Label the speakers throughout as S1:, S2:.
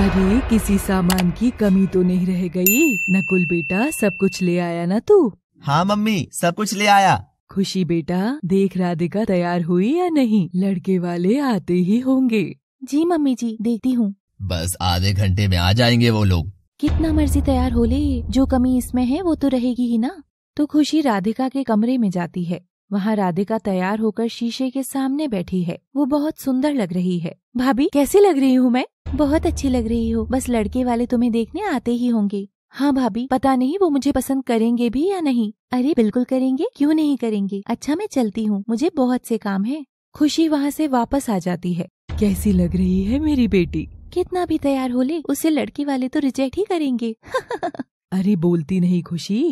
S1: अरे किसी सामान की कमी तो नहीं रह गई नकुल बेटा सब कुछ ले आया ना तू हाँ मम्मी सब कुछ ले आया खुशी बेटा देख राधिका तैयार हुई या नहीं लड़के वाले आते ही होंगे जी मम्मी जी देखती हूँ
S2: बस आधे घंटे में आ जाएंगे वो लोग
S1: कितना मर्जी तैयार हो ले जो कमी इसमें है वो तो रहेगी ही ना तो खुशी राधिका के कमरे में जाती है वहाँ राधिका तैयार होकर शीशे के सामने बैठी है वो बहुत सुंदर लग रही है भाभी कैसी लग रही हूँ मैं बहुत अच्छी लग रही हो बस लड़के वाले तुम्हें देखने आते ही होंगे हाँ भाभी पता नहीं वो मुझे पसंद करेंगे भी या नहीं अरे बिल्कुल करेंगे क्यों नहीं करेंगे अच्छा मैं चलती हूँ मुझे बहुत से काम है खुशी वहाँ से वापस आ जाती है कैसी लग रही है मेरी बेटी कितना भी तैयार हो ले उसे लड़के वाले तो रिजेक्ट ही करेंगे अरे बोलती नहीं खुशी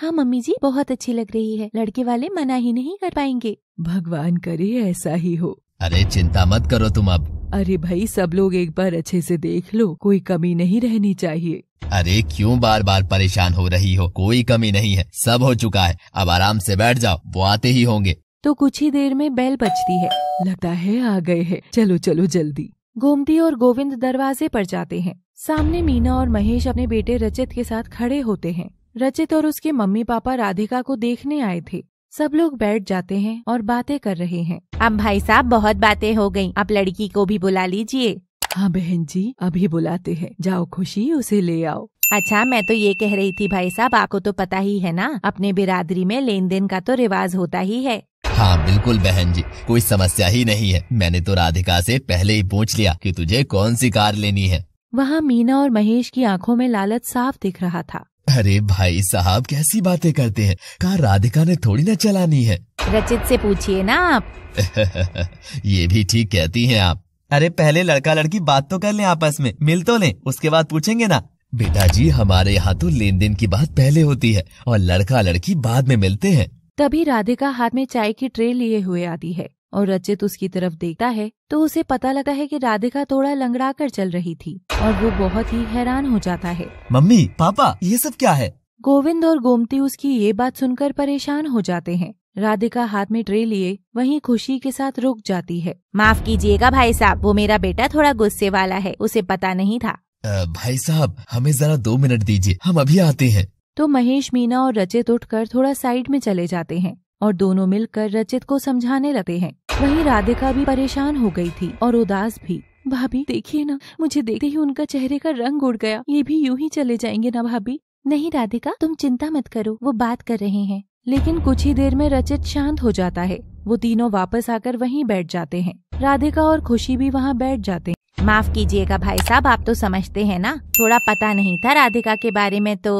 S1: हाँ मम्मी जी बहुत अच्छी लग रही है लड़के वाले मना ही नहीं कर पाएंगे भगवान करे ऐसा ही हो
S2: अरे चिंता मत करो तुम अब
S1: अरे भाई सब लोग एक बार अच्छे से देख लो कोई कमी नहीं रहनी चाहिए
S2: अरे क्यों बार बार परेशान हो रही हो कोई कमी नहीं है सब हो चुका है अब आराम से बैठ जाओ वो आते ही होंगे
S1: तो कुछ ही देर में बैल बजती है लगता है आ गए हैं चलो चलो जल्दी गोमती और गोविंद दरवाजे पर जाते हैं सामने मीना और महेश अपने बेटे रचित के साथ खड़े होते हैं रचित और उसके मम्मी पापा राधिका को देखने आए थे सब लोग बैठ जाते हैं और बातें कर रहे हैं अब भाई साहब बहुत बातें हो गयी आप लड़की को भी बुला लीजिए हाँ बहन जी अभी बुलाते हैं जाओ खुशी उसे ले आओ अच्छा मैं तो ये कह रही थी भाई साहब आपको तो पता ही है ना अपने बिरादरी में लेन देन का तो रिवाज होता ही है
S2: हाँ बिल्कुल बहन जी कोई समस्या ही नहीं है मैंने तो राधिका से पहले ही पूछ लिया कि तुझे कौन सी कार लेनी है
S1: वहाँ मीना और महेश की आंखों में लालच साफ दिख रहा था
S2: अरे भाई साहब कैसी बातें करते हैं कहा राधिका ने थोड़ी ना चलानी है
S1: रचित से पूछिए ना आप
S2: ये भी ठीक कहती हैं आप अरे पहले लड़का लड़की बात तो कर लें आपस में मिल तो लें उसके बाद पूछेंगे ना बेटा जी हमारे यहाँ तो लेन देन की बात पहले होती है और लड़का लड़की बाद में मिलते हैं
S1: तभी राधिका हाथ में चाय की ट्रे लिए हुए आती है और रचित उसकी तरफ देखता है तो उसे पता लगता है कि राधिका थोड़ा लंगड़ा कर चल रही थी और वो बहुत ही हैरान हो जाता है
S2: मम्मी पापा ये सब क्या है
S1: गोविंद और गोमती उसकी ये बात सुनकर परेशान हो जाते हैं राधिका हाथ में ट्रे लिए वहीं खुशी के साथ रुक जाती है माफ कीजिएगा भाई साहब वो मेरा बेटा थोड़ा गुस्से वाला है उसे पता नहीं था
S2: आ, भाई साहब हमें जरा दो मिनट दीजिए हम अभी आते हैं
S1: तो महेश मीना और रचित उठकर थोड़ा साइड में चले जाते हैं और दोनों मिलकर रचित को समझाने लगते हैं वहीं राधिका भी परेशान हो गई थी और उदास भी भाभी देखिए ना मुझे देखते ही उनका चेहरे का रंग उड़ गया ये भी यूं ही चले जाएंगे ना भाभी नहीं राधिका तुम चिंता मत करो वो बात कर रहे हैं लेकिन कुछ ही देर में रचित शांत हो जाता है वो तीनों वापस आकर वहीं बैठ जाते हैं राधिका और खुशी भी वहाँ बैठ जाते हैं माफ कीजिएगा भाई साहब आप तो समझते हैं ना थोड़ा पता नहीं था राधिका के बारे में तो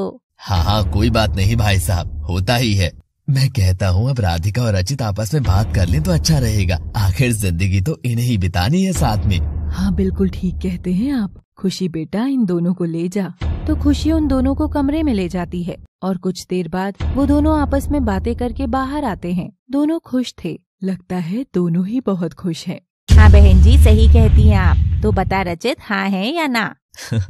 S2: हाँ हाँ कोई बात नहीं भाई साहब होता ही है मैं कहता हूँ अब राधिका और अजित आपस में बात कर लें तो अच्छा रहेगा आखिर जिंदगी तो इन्हें ही बितानी है साथ में
S1: हाँ बिल्कुल ठीक कहते हैं आप खुशी बेटा इन दोनों को ले जा तो खुशी उन दोनों को कमरे में ले जाती है और कुछ देर बाद वो दोनों आपस में बातें करके बाहर आते हैं दोनों खुश थे लगता है दोनों ही बहुत खुश हैं। हाँ बहन जी सही कहती हैं आप तो बता रचित हाँ है या ना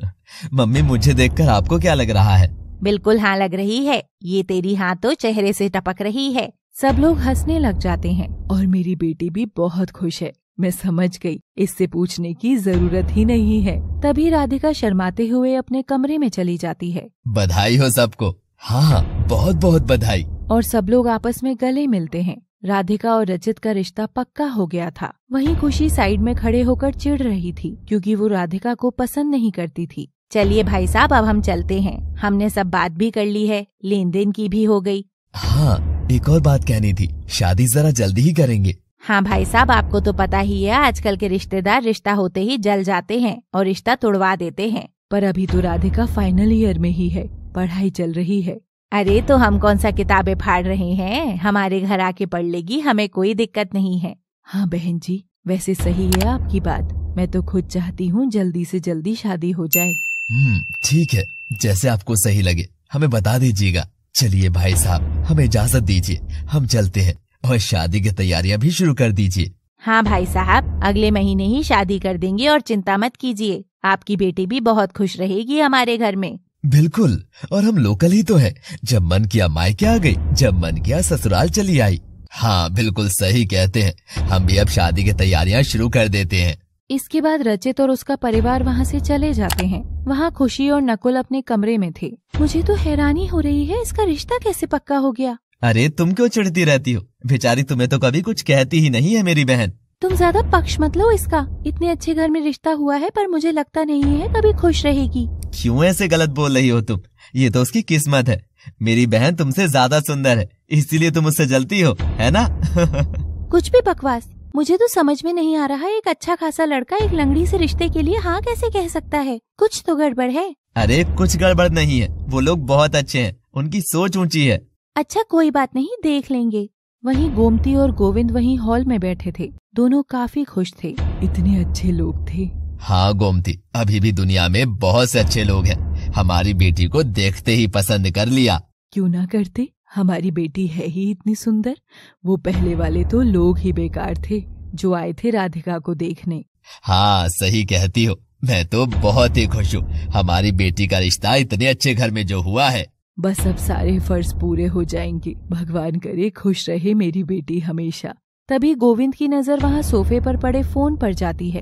S2: मम्मी मुझे देखकर आपको क्या लग रहा है
S1: बिल्कुल हाँ लग रही है ये तेरी हाँ तो चेहरे से टपक रही है सब लोग हंसने लग जाते हैं और मेरी बेटी भी बहुत खुश है मैं समझ गई इससे पूछने की जरूरत ही नहीं है तभी राधिका शर्माते हुए अपने कमरे में चली जाती है
S2: बधाई हो सबको हाँ बहुत बहुत बधाई
S1: और सब लोग आपस में गले मिलते हैं राधिका और रचित का रिश्ता पक्का हो गया था वहीं खुशी साइड में खड़े होकर चिढ़ रही थी क्योंकि वो राधिका को पसंद नहीं करती थी चलिए भाई साहब अब हम चलते हैं हमने सब बात भी कर ली है लेन देन की भी हो गई
S2: हाँ एक और बात कहनी थी शादी जरा जल्दी ही करेंगे
S1: हाँ भाई साहब आपको तो पता ही है आजकल के रिश्तेदार रिश्ता होते ही जल जाते हैं और रिश्ता तोड़वा देते हैं पर अभी तो राधिका फाइनल ईयर में ही है पढ़ाई चल रही है अरे तो हम कौन सा किताबें फाड़ रहे हैं हमारे घर आके पढ़ लेगी हमें कोई दिक्कत नहीं है हाँ बहन जी वैसे सही है आपकी बात मैं तो खुद चाहती हूँ जल्दी से जल्दी शादी हो जाए
S2: हम्म ठीक है जैसे आपको सही लगे हमें बता दीजिएगा चलिए भाई साहब हमें इजाजत दीजिए हम चलते हैं और शादी की तैयारियां भी शुरू कर दीजिए
S1: हाँ भाई साहब अगले महीने ही शादी कर देंगे और चिंता मत कीजिए आपकी बेटी भी बहुत खुश रहेगी हमारे घर में
S2: बिल्कुल और हम लोकल ही तो हैं। जब मन किया मायके आ गई जब मन किया ससुराल चली आई हाँ बिल्कुल सही कहते हैं हम भी अब शादी की तैयारियां शुरू कर देते हैं
S1: इसके बाद रचित और उसका परिवार वहाँ से चले जाते हैं वहाँ खुशी और नकुल अपने कमरे में थे मुझे तो हैरानी हो रही है इसका रिश्ता कैसे पक्का हो गया
S2: अरे तुम क्यों चिड़ती रहती हो बेचारी तुम्हें तो कभी कुछ कहती ही नहीं है मेरी बहन
S1: तुम ज्यादा पक्ष मत लो इसका इतने अच्छे घर में रिश्ता हुआ है पर मुझे लगता नहीं है कभी खुश रहेगी
S2: क्यों ऐसे गलत बोल रही हो तुम ये तो उसकी किस्मत है मेरी बहन तुमसे ज्यादा सुंदर है इसीलिए तुम उससे जलती हो है ना
S1: कुछ भी बकवास मुझे तो समझ में नहीं आ रहा एक अच्छा खासा लड़का एक लंगड़ी से रिश्ते के लिए हाँ कैसे कह सकता है कुछ तो गड़बड़ है
S2: अरे कुछ गड़बड़ नहीं है वो लोग बहुत अच्छे हैं उनकी सोच ऊंची है
S1: अच्छा कोई बात नहीं देख लेंगे वहीं गोमती और गोविंद वहीं हॉल में बैठे थे दोनों काफी खुश थे इतने अच्छे लोग थे
S2: हाँ गोमती अभी भी दुनिया में बहुत से अच्छे लोग हैं हमारी बेटी को देखते ही पसंद कर लिया
S1: क्यों ना करते हमारी बेटी है ही इतनी सुंदर वो पहले वाले तो लोग ही बेकार थे जो आए थे राधिका को देखने
S2: हाँ सही कहती हो मैं तो बहुत ही खुश हूँ हमारी बेटी का रिश्ता इतने अच्छे घर में जो हुआ है
S1: बस अब सारे फर्ज पूरे हो जाएंगे भगवान करे खुश रहे मेरी बेटी हमेशा तभी गोविंद की नज़र वहाँ सोफे पर पड़े फोन पर जाती है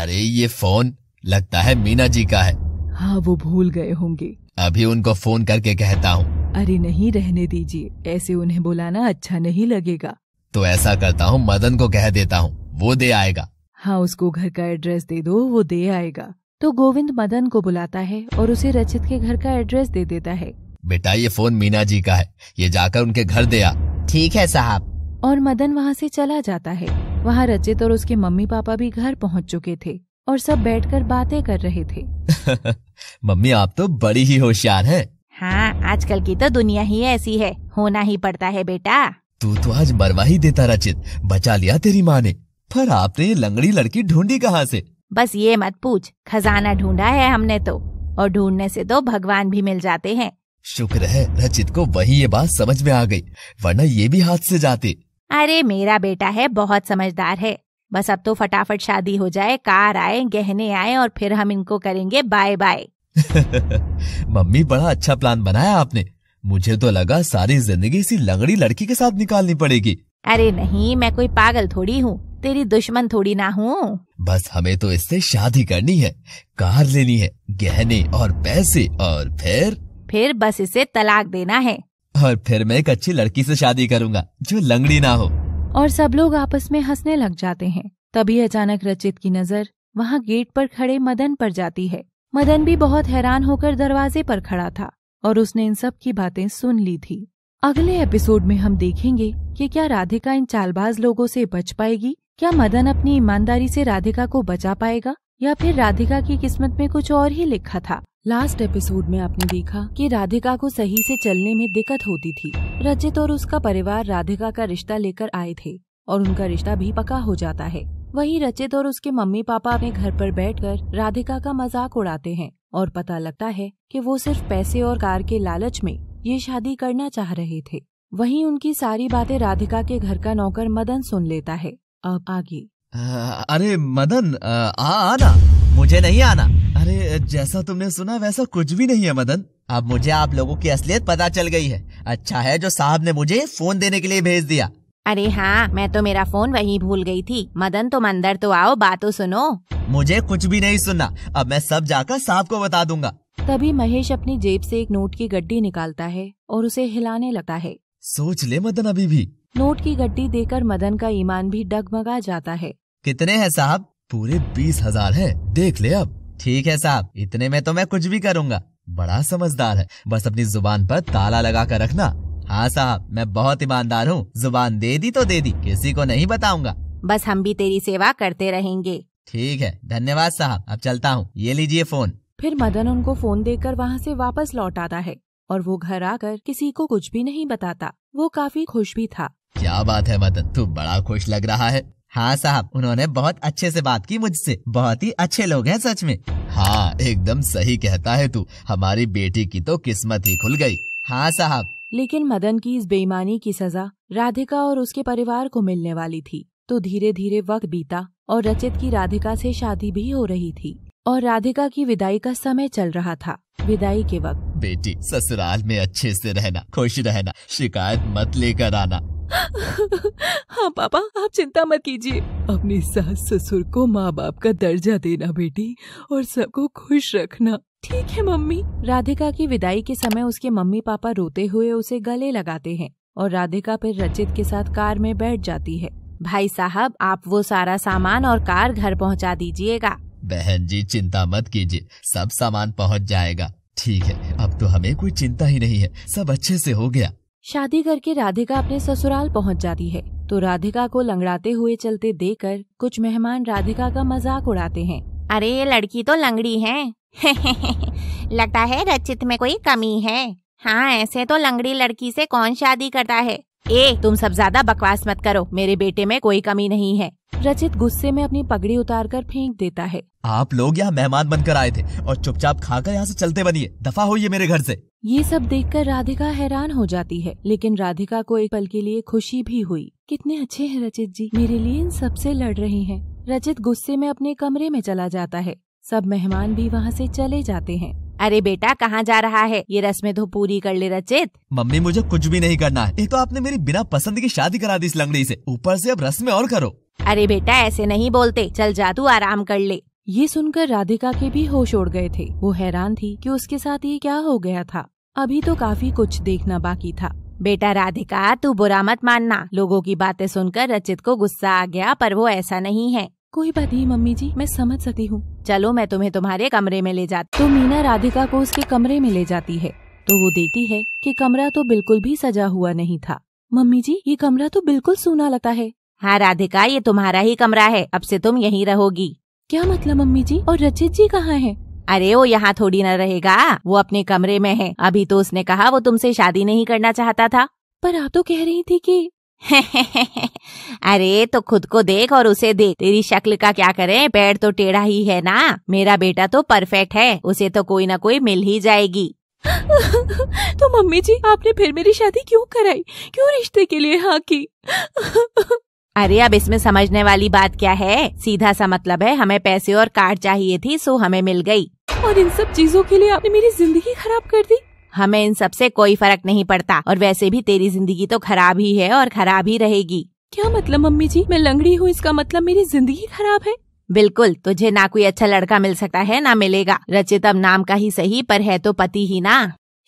S2: अरे ये फोन लगता है मीना जी का है
S1: हाँ वो भूल गए होंगे
S2: अभी उनको फोन करके कहता हूँ
S1: अरे नहीं रहने दीजिए ऐसे उन्हें बुलाना अच्छा नहीं लगेगा
S2: तो ऐसा करता हूँ मदन को कह देता हूँ वो दे आएगा
S1: हाँ उसको घर का एड्रेस दे दो वो दे आएगा तो गोविंद मदन को बुलाता है और उसे रचित के घर का एड्रेस दे देता है
S2: बेटा ये फोन मीना जी का है ये जाकर उनके घर दे आ ठीक है साहब
S1: और मदन वहाँ से चला जाता है वहाँ रचित और उसके मम्मी पापा भी घर पहुँच चुके थे और सब बैठकर बातें कर रहे
S2: थे मम्मी आप तो बड़ी ही होशियार हैं।
S1: हाँ आजकल की तो दुनिया ही ऐसी है होना ही पड़ता है बेटा
S2: तू तो आज मरवा ही देता रचित बचा लिया तेरी माँ ने पर आपने ये लंगड़ी लड़की ढूंढी कहाँ से
S1: बस ये मत पूछ खजाना ढूंढा है हमने तो और ढूंढने से तो भगवान भी मिल जाते हैं
S2: शुक्र है रचित को वही ये बात समझ में आ गई वरना ये भी हाथ से जाते
S1: अरे मेरा बेटा है बहुत समझदार है बस अब तो फटाफट शादी हो जाए कार आए गहने आए और फिर हम इनको करेंगे बाय बाय
S2: मम्मी बड़ा अच्छा प्लान बनाया आपने मुझे तो लगा सारी जिंदगी इसी लंगड़ी लड़की के साथ निकालनी पड़ेगी
S1: अरे नहीं मैं कोई पागल थोड़ी हूँ तेरी दुश्मन थोड़ी ना हूँ
S2: बस हमें तो इससे शादी करनी है कार लेनी है गहने और पैसे और फिर
S1: फिर बस इसे तलाक देना है
S2: और फिर मैं एक अच्छी लड़की से शादी करूँगा जो लंगड़ी ना हो
S1: और सब लोग आपस में हंसने लग जाते हैं तभी अचानक रचित की नज़र वहाँ गेट पर खड़े मदन पर जाती है मदन भी बहुत हैरान होकर दरवाजे पर खड़ा था और उसने इन सब की बातें सुन ली थी अगले एपिसोड में हम देखेंगे कि क्या राधिका इन चालबाज लोगों से बच पाएगी क्या मदन अपनी ईमानदारी से राधिका को बचा पाएगा या फिर राधिका की किस्मत में कुछ और ही लिखा था लास्ट एपिसोड में आपने देखा कि राधिका को सही से चलने में दिक्कत होती थी रजित और उसका परिवार राधिका का रिश्ता लेकर आए थे और उनका रिश्ता भी पक्का हो जाता है वहीं रचित और उसके मम्मी पापा अपने घर पर बैठकर राधिका का मजाक उड़ाते हैं और पता लगता है कि वो सिर्फ पैसे और कार के लालच में ये शादी करना चाह रहे थे वहीं उनकी सारी बातें राधिका के घर का नौकर मदन सुन लेता है अब आगे
S2: आ, अरे मदन आ, आ आना मुझे नहीं आना अरे जैसा तुमने सुना वैसा कुछ भी नहीं है मदन अब मुझे आप लोगों की असलियत पता चल गई है अच्छा
S1: है जो साहब ने मुझे फोन देने के लिए भेज दिया अरे हाँ मैं तो मेरा फोन वहीं भूल गई थी मदन तुम अंदर तो आओ बातों सुनो
S2: मुझे कुछ भी नहीं सुनना अब मैं सब जाकर साहब को बता दूंगा
S1: तभी महेश अपनी जेब से एक नोट की गड्डी निकालता है और उसे हिलाने लगता है
S2: सोच ले मदन अभी भी
S1: नोट की गड्डी देकर मदन का ईमान भी डगमगा जाता है
S2: कितने हैं साहब पूरे बीस हजार है देख ले अब ठीक है साहब इतने में तो मैं कुछ भी करूँगा बड़ा समझदार है बस अपनी जुबान पर ताला लगा कर रखना हाँ साहब मैं बहुत ईमानदार हूँ जुबान दे दी तो दे दी किसी को नहीं बताऊंगा
S1: बस हम भी तेरी सेवा करते रहेंगे
S2: ठीक है धन्यवाद साहब अब चलता हूँ ये लीजिए फोन
S1: फिर मदन उनको फोन देकर वहाँ से वापस लौट आता है और वो घर आकर किसी को कुछ भी नहीं बताता वो काफी खुश भी था
S2: क्या बात है मदन तू बड़ा खुश लग रहा है हाँ साहब उन्होंने बहुत अच्छे से बात की मुझसे बहुत ही अच्छे लोग हैं सच में हाँ एकदम सही कहता है तू हमारी बेटी की तो किस्मत ही खुल गई हाँ साहब
S1: लेकिन मदन की इस बेईमानी की सजा राधिका और उसके परिवार को मिलने वाली थी तो धीरे धीरे वक्त बीता और रचित की राधिका से शादी भी हो रही थी और राधिका की विदाई का समय चल रहा था विदाई के वक्त
S2: बेटी ससुराल में अच्छे से रहना खुश रहना शिकायत मत लेकर आना
S1: हाँ पापा आप चिंता मत कीजिए अपनी सास ससुर को माँ बाप का दर्जा देना बेटी और सबको खुश रखना ठीक है मम्मी राधिका की विदाई के समय उसके मम्मी पापा रोते हुए उसे गले लगाते हैं और राधिका फिर रचित के साथ कार में बैठ जाती है भाई साहब आप वो सारा सामान और कार घर पहुंचा दीजिएगा
S2: बहन जी चिंता मत कीजिए सब सामान पहुंच जाएगा ठीक है अब तो हमें कोई चिंता ही नहीं है सब अच्छे से हो गया
S1: शादी करके राधिका अपने ससुराल पहुंच जाती है तो राधिका को लंगड़ाते हुए चलते देखकर कुछ मेहमान राधिका का मजाक उड़ाते हैं अरे ये लड़की तो लंगड़ी है लगता है रचित में कोई कमी है हाँ ऐसे तो लंगड़ी लड़की से कौन शादी करता है ए तुम सब ज्यादा बकवास मत करो मेरे बेटे में कोई कमी नहीं है रचित गुस्से में अपनी पगड़ी उतार कर फेंक देता है
S2: आप लोग यहाँ मेहमान बनकर आए थे और चुपचाप खाकर यहाँ से चलते बनिए दफा होइए मेरे घर से
S1: ये सब देखकर राधिका हैरान हो जाती है लेकिन राधिका को एक पल के लिए खुशी भी हुई कितने अच्छे हैं रचित जी मेरे लिए इन सबसे लड़ रहे हैं रचित गुस्से में अपने कमरे में चला जाता है सब मेहमान भी वहाँ से चले जाते हैं अरे बेटा कहाँ जा रहा है ये रस्में तो पूरी कर ले रचित
S2: मम्मी मुझे कुछ भी नहीं करना है ये तो आपने मेरी बिना पसंद की शादी करा दी इस लंगड़ी से ऊपर से अब रस्में और करो
S1: अरे बेटा ऐसे नहीं बोलते चल जा तू आराम कर ले ये सुनकर राधिका के भी होश उड़ गए थे वो हैरान थी कि उसके साथ ये क्या हो गया था अभी तो काफी कुछ देखना बाकी था बेटा राधिका तू बुरा मत मानना लोगों की बातें सुनकर रचित को गुस्सा आ गया पर वो ऐसा नहीं है कोई बात नहीं मम्मी जी मैं समझ सकती हूँ चलो मैं तुम्हें तुम्हारे कमरे में ले जाती तो मीना राधिका को उसके कमरे में ले जाती है तो वो देखती है कि कमरा तो बिल्कुल भी सजा हुआ नहीं था मम्मी जी ये कमरा तो बिल्कुल सूना लगता है हाँ राधिका ये तुम्हारा ही कमरा है अब से तुम यहीं रहोगी क्या मतलब मम्मी जी और रचित जी कहाँ हैं? अरे वो यहाँ थोड़ी न रहेगा वो अपने कमरे में है अभी तो उसने कहा वो तुमसे शादी नहीं करना चाहता था पर आप तो कह रही थी कि अरे तो खुद को देख और उसे देख तेरी शक्ल का क्या करें पेड़ तो टेढ़ा ही है ना मेरा बेटा तो परफेक्ट है उसे तो कोई ना कोई मिल ही जाएगी तो मम्मी जी आपने फिर मेरी शादी क्यों कराई क्यों रिश्ते के लिए हाँ की अरे अब इसमें समझने वाली बात क्या है सीधा सा मतलब है हमें पैसे और कार्ड चाहिए थी सो हमें मिल गई और इन सब चीजों के लिए आपने मेरी जिंदगी खराब कर दी हमें इन सबसे कोई फर्क नहीं पड़ता और वैसे भी तेरी जिंदगी तो खराब ही है और खराब ही रहेगी क्या मतलब मम्मी जी मैं लंगड़ी हूँ इसका मतलब मेरी जिंदगी खराब है बिल्कुल तुझे ना कोई अच्छा लड़का मिल सकता है ना मिलेगा रचित अब नाम का ही सही पर है तो पति ही ना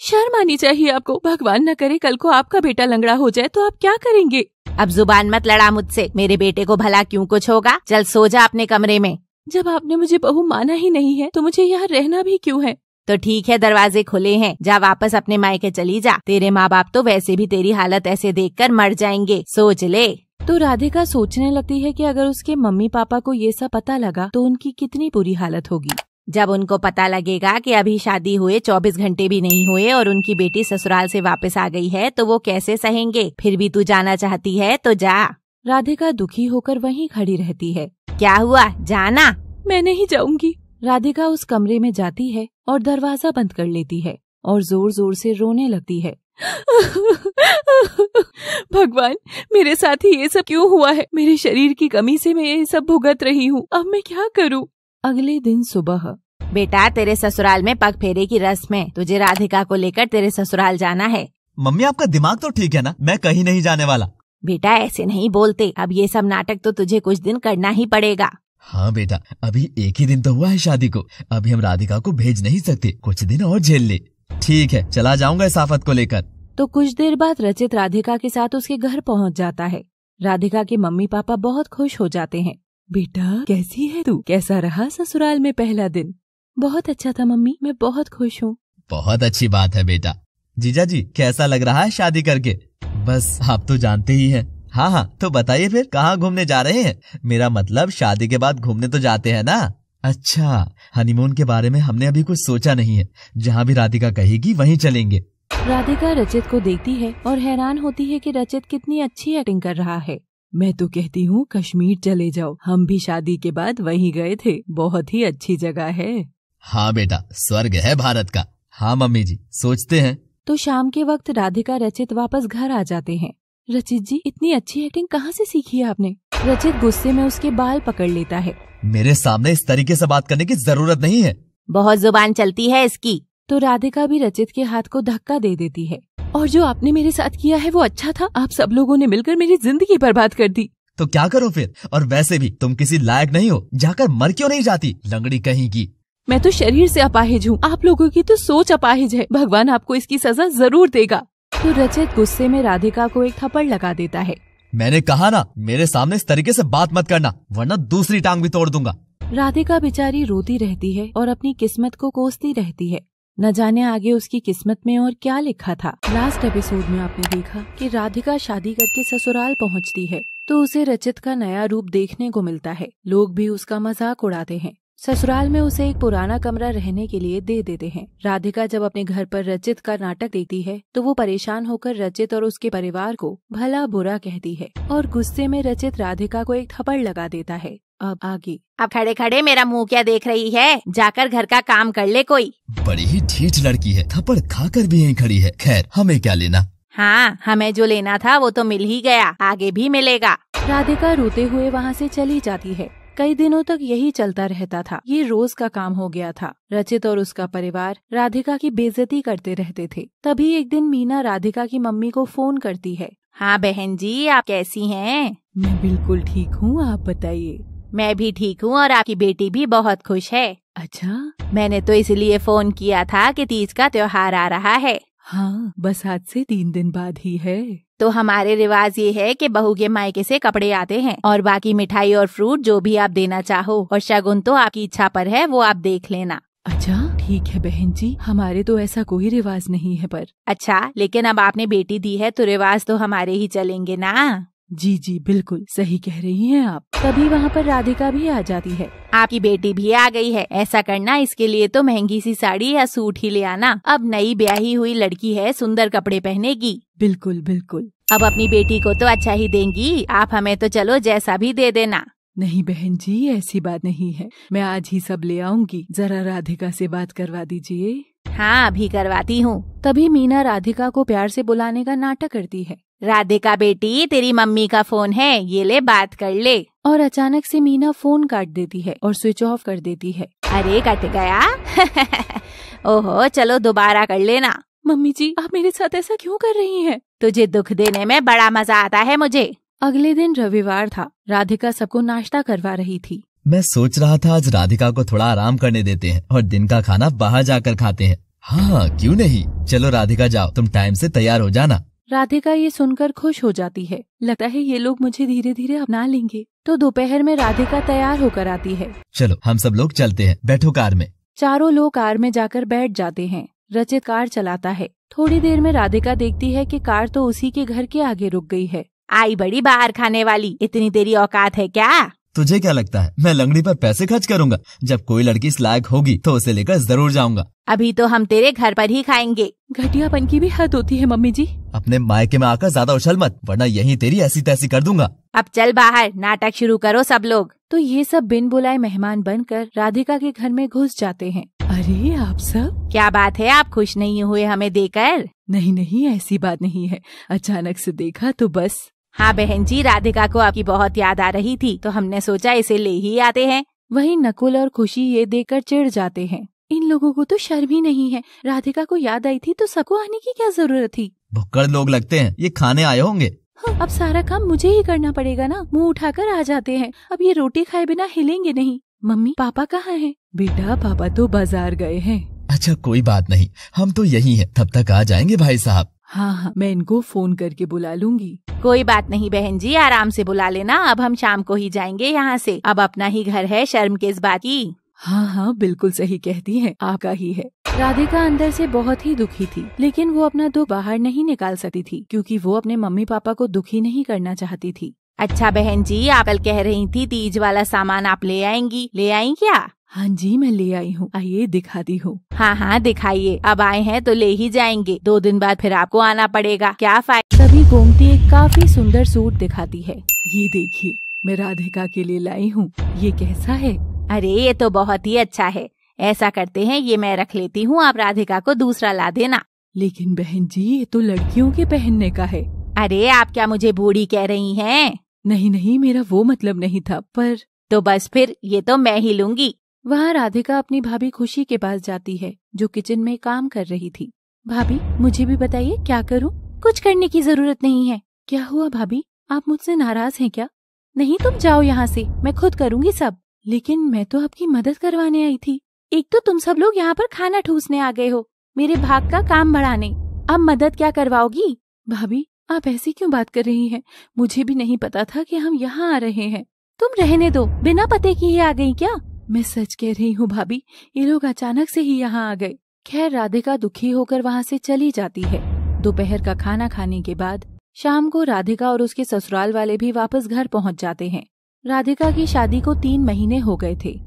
S1: शर्म आनी चाहिए आपको भगवान न करे कल को आपका बेटा लंगड़ा हो जाए तो आप क्या करेंगे अब जुबान मत लड़ा मुझसे मेरे बेटे को भला क्यों कुछ होगा चल सो जा अपने कमरे में जब आपने मुझे बहू माना ही नहीं है तो मुझे यहाँ रहना भी क्यों है तो ठीक है दरवाजे खुले हैं जा वापस अपने मायके चली जा तेरे माँ बाप तो वैसे भी तेरी हालत ऐसे देख कर मर जाएंगे सोच ले तो राधिका सोचने लगती है कि अगर उसके मम्मी पापा को ये सब पता लगा तो उनकी कितनी बुरी हालत होगी जब उनको पता लगेगा कि अभी शादी हुए 24 घंटे भी नहीं हुए और उनकी बेटी ससुराल से वापस आ गई है तो वो कैसे सहेंगे फिर भी तू जाना चाहती है तो जा राधिका दुखी होकर वहीं खड़ी रहती है क्या हुआ जाना मैं नहीं जाऊंगी राधिका उस कमरे में जाती है और दरवाजा बंद कर लेती है और जोर जोर से रोने लगती है भगवान मेरे साथ ही ये सब क्यों हुआ है मेरे शरीर की कमी से मैं ये सब भुगत रही हूँ अब मैं क्या करूँ अगले दिन सुबह बेटा तेरे ससुराल में पग फेरे की रस्म है तुझे राधिका को लेकर तेरे ससुराल जाना है मम्मी आपका दिमाग तो
S2: ठीक है ना मैं कहीं नहीं जाने वाला
S1: बेटा ऐसे नहीं बोलते अब ये सब नाटक तो तुझे कुछ दिन करना ही पड़ेगा
S2: हाँ बेटा अभी एक ही दिन तो हुआ है शादी को अभी हम राधिका को भेज नहीं सकते कुछ दिन और झेल ले ठीक है चला जाऊंगा इसाफत को लेकर
S1: तो कुछ देर बाद रचित राधिका के साथ उसके घर पहुंच जाता है राधिका के मम्मी पापा बहुत खुश हो जाते हैं बेटा कैसी है तू कैसा रहा ससुराल में पहला दिन बहुत अच्छा था मम्मी मैं बहुत खुश हूँ
S2: बहुत अच्छी बात है बेटा जीजा जी कैसा लग रहा है शादी करके बस आप तो जानते ही हैं हाँ हाँ तो बताइए फिर कहाँ घूमने जा रहे हैं मेरा मतलब शादी के बाद घूमने तो जाते हैं ना अच्छा हनीमून के बारे में हमने अभी कुछ सोचा नहीं है जहाँ भी राधिका कहेगी वहीं चलेंगे
S1: राधिका रचित को देखती है और हैरान होती है कि रचित कितनी अच्छी एक्टिंग कर रहा है मैं तो कहती हूँ कश्मीर चले जाओ हम भी शादी के बाद वहीं गए थे बहुत ही अच्छी जगह है
S2: हाँ बेटा स्वर्ग है भारत का हाँ मम्मी जी सोचते हैं
S1: तो शाम के वक्त राधिका रचित वापस घर आ जाते हैं रचित जी इतनी अच्छी एक्टिंग कहाँ से सीखी है आपने रचित गुस्से में उसके बाल पकड़ लेता है
S2: मेरे सामने इस तरीके से बात करने की जरूरत नहीं है
S1: बहुत जुबान चलती है इसकी तो राधिका भी रचित के हाथ को धक्का दे देती है और जो आपने मेरे साथ किया है वो अच्छा था आप सब लोगों ने मिलकर मेरी जिंदगी बर्बाद कर दी
S2: तो क्या करो फिर और वैसे भी तुम किसी लायक नहीं हो जाकर मर क्यों नहीं जाती लंगड़ी कहीं की
S1: मैं तो शरीर से अपाहिज हूँ आप लोगों की तो सोच अपाहिज है भगवान आपको इसकी सजा जरूर देगा तो रचित गुस्से में राधिका को एक थप्पड़ लगा देता है
S2: मैंने कहा ना मेरे सामने इस तरीके से बात मत करना वरना दूसरी टांग भी तोड़ दूंगा
S1: राधिका बेचारी रोती रहती है और अपनी किस्मत को कोसती रहती है न जाने आगे उसकी किस्मत में और क्या लिखा था लास्ट एपिसोड में आपने देखा कि राधिका शादी करके ससुराल पहुंचती है तो उसे रचित का नया रूप देखने को मिलता है लोग भी उसका मजाक उड़ाते हैं ससुराल में उसे एक पुराना कमरा रहने के लिए दे देते हैं राधिका जब अपने घर पर रचित का नाटक देती है तो वो परेशान होकर रचित और उसके परिवार को भला बुरा कहती है और गुस्से में रचित राधिका को एक थप्पड़ लगा देता है अब आगे अब खड़े खड़े मेरा मुंह क्या देख रही है जाकर घर का काम कर ले कोई
S2: बड़ी ही ठीक लड़की है थप्पड़ कर भी यही खड़ी है खैर हमें क्या लेना
S1: हाँ हमें जो लेना था वो तो मिल ही गया आगे भी मिलेगा राधिका रोते हुए वहाँ से चली जाती है कई दिनों तक यही चलता रहता था ये रोज का काम हो गया था रचित और उसका परिवार राधिका की बेजती करते रहते थे तभी एक दिन मीना राधिका की मम्मी को फोन करती है हाँ बहन जी आप कैसी हैं? मैं बिल्कुल ठीक हूँ आप बताइए मैं भी ठीक हूँ और आपकी बेटी भी बहुत खुश है अच्छा मैंने तो इसलिए फोन किया था कि तीज का त्योहार आ रहा है हाँ बस आज से तीन दिन बाद ही है तो हमारे रिवाज ये है कि बहू के मायके से कपड़े आते हैं और बाकी मिठाई और फ्रूट जो भी आप देना चाहो और शगुन तो आपकी इच्छा पर है वो आप देख लेना अच्छा ठीक है बहन जी हमारे तो ऐसा कोई रिवाज नहीं है पर अच्छा लेकिन अब आपने बेटी दी है तो रिवाज तो हमारे ही चलेंगे ना जी जी बिल्कुल सही कह रही हैं आप तभी वहाँ पर राधिका भी आ जाती है आपकी बेटी भी आ गई है ऐसा करना इसके लिए तो महंगी सी साड़ी या सूट ही ले आना अब नई ब्याही हुई लड़की है सुंदर कपड़े पहनेगी बिल्कुल बिल्कुल अब अपनी बेटी को तो अच्छा ही देंगी आप हमें तो चलो जैसा भी दे देना नहीं बहन जी ऐसी बात नहीं है मैं आज ही सब ले आऊंगी जरा राधिका से बात करवा दीजिए हाँ अभी करवाती हूँ तभी मीना राधिका को प्यार से बुलाने का नाटक करती है राधिका बेटी तेरी मम्मी का फोन है ये ले बात कर ले और अचानक से मीना फोन काट देती है और स्विच ऑफ कर देती है अरे कट गया ओहो चलो दोबारा कर लेना मम्मी जी आप मेरे साथ ऐसा क्यों कर रही हैं? तुझे दुख देने में बड़ा मजा आता है मुझे अगले दिन रविवार था राधिका सबको नाश्ता करवा रही थी
S2: मैं सोच रहा था आज राधिका को थोड़ा आराम करने देते हैं और दिन का खाना बाहर जाकर खाते हैं हाँ क्यों नहीं चलो राधिका जाओ तुम टाइम से तैयार हो जाना
S1: राधिका ये सुनकर खुश हो जाती है लगता है ये लोग मुझे धीरे धीरे अपना लेंगे तो दोपहर में राधिका तैयार होकर आती है
S2: चलो हम सब लोग चलते हैं बैठो कार में
S1: चारों लोग कार में जाकर बैठ जाते हैं रचित कार चलाता है थोड़ी देर में राधिका देखती है कि कार तो उसी के घर के आगे रुक गई है आई बड़ी बाहर खाने वाली इतनी देरी औकात है क्या
S2: तुझे क्या लगता है मैं लंगड़ी पर पैसे खर्च करूंगा जब कोई लड़की इस लायक होगी तो उसे लेकर जरूर जाऊंगा
S1: अभी तो हम तेरे घर पर ही खाएंगे घटियापन की भी हद होती है मम्मी जी
S2: अपने मायके में आकर ज्यादा उछल मत वरना यही तेरी ऐसी तैसी कर दूंगा
S1: अब चल बाहर नाटक शुरू करो सब लोग तो ये सब बिन बुलाए मेहमान बनकर राधिका के घर में घुस जाते हैं अरे आप सब क्या बात है आप खुश नहीं हुए हमें देकर नहीं नहीं ऐसी बात नहीं है अचानक से देखा तो बस हाँ बहन जी राधिका को आपकी बहुत याद आ रही थी तो हमने सोचा इसे ले ही आते हैं वही नकुल और खुशी ये देकर चिढ़ जाते हैं इन लोगों को तो शर्म ही नहीं है राधिका को याद आई थी तो सबको आने की क्या जरूरत थी
S2: भुक्कड़ लोग लगते हैं ये खाने आए होंगे
S1: हाँ, अब सारा काम मुझे ही करना पड़ेगा ना मुंह उठाकर आ जाते हैं अब ये रोटी खाए बिना हिलेंगे नहीं मम्मी पापा कहाँ हैं बेटा पापा तो बाजार गए हैं
S2: अच्छा कोई बात नहीं हम तो यही हैं तब तक आ जाएंगे भाई साहब
S1: हाँ हाँ मैं इनको फोन करके बुला लूंगी कोई बात नहीं बहन जी आराम से बुला लेना अब हम शाम को ही जाएंगे यहाँ से अब अपना ही घर है शर्म के इस बात की हाँ हाँ बिल्कुल सही कहती है आपका ही है राधिका अंदर से बहुत ही दुखी थी लेकिन वो अपना दुख बाहर नहीं निकाल सकती थी क्योंकि वो अपने मम्मी पापा को दुखी नहीं करना चाहती थी अच्छा बहन जी आप कल कह रही थी तीज वाला सामान आप ले आएंगी ले आई क्या हाँ जी मैं ले आई हूँ आइए दिखाती हूँ हाँ हाँ दिखाइए अब आए हैं तो ले ही जाएंगे दो दिन बाद फिर आपको आना पड़ेगा क्या फायदा सभी गोमती एक काफी सुंदर सूट दिखाती है ये देखिए मैं राधिका के लिए लाई हूँ ये कैसा है अरे ये तो बहुत ही अच्छा है ऐसा करते हैं ये मैं रख लेती हूँ आप राधिका को दूसरा ला देना लेकिन बहन जी ये तो लड़कियों के पहनने का है अरे आप क्या मुझे बूढ़ी कह रही हैं? नहीं नहीं मेरा वो मतलब नहीं था पर तो बस फिर ये तो मैं ही लूंगी वहाँ राधिका अपनी भाभी खुशी के पास जाती है जो किचन में काम कर रही थी भाभी मुझे भी बताइए क्या करूँ कुछ करने की जरूरत नहीं है क्या हुआ भाभी आप मुझसे नाराज हैं क्या नहीं तुम जाओ यहाँ से मैं खुद करूँगी सब लेकिन मैं तो आपकी मदद करवाने आई थी एक तो तुम सब लोग यहाँ पर खाना ठूसने आ गए हो मेरे भाग का काम बढ़ाने अब मदद क्या करवाओगी भाभी आप ऐसी क्यों बात कर रही हैं? मुझे भी नहीं पता था कि हम यहाँ आ रहे हैं तुम रहने दो बिना पते की ही आ गई क्या मैं सच कह रही हूँ भाभी ये लोग अचानक से ही यहाँ आ गए खैर राधिका दुखी होकर वहाँ से चली जाती है दोपहर का खाना खाने के बाद शाम को राधिका और उसके ससुराल वाले भी वापस घर पहुँच जाते हैं राधिका की शादी को तीन महीने हो गए थे